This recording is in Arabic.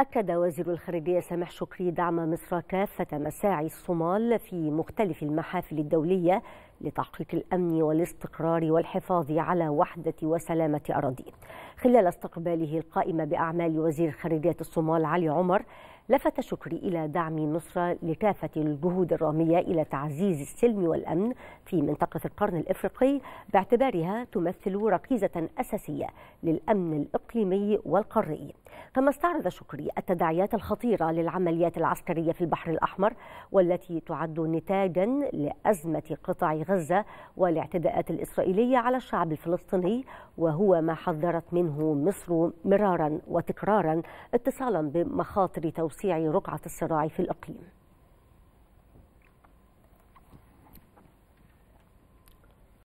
أكد وزير الخارجية سامح شكري دعم مصر كافة مساعي الصومال في مختلف المحافل الدولية لتحقيق الأمن والاستقرار والحفاظ على وحدة وسلامة أراضيه. خلال استقباله القائمة بأعمال وزير خارجية الصومال علي عمر، لفت شكري إلى دعم مصر لكافة الجهود الرامية إلى تعزيز السلم والأمن في منطقة القرن الإفريقي باعتبارها تمثل ركيزة أساسية للأمن الإقليمي والقاري. كما استعرض شكري التداعيات الخطيرة للعمليات العسكرية في البحر الأحمر والتي تعد نتاجا لأزمة قطاع غزة والاعتداءات الإسرائيلية على الشعب الفلسطيني وهو ما حذرت منه مصر مرارا وتكرارا اتصالا بمخاطر توسيع رقعة الصراع في الإقليم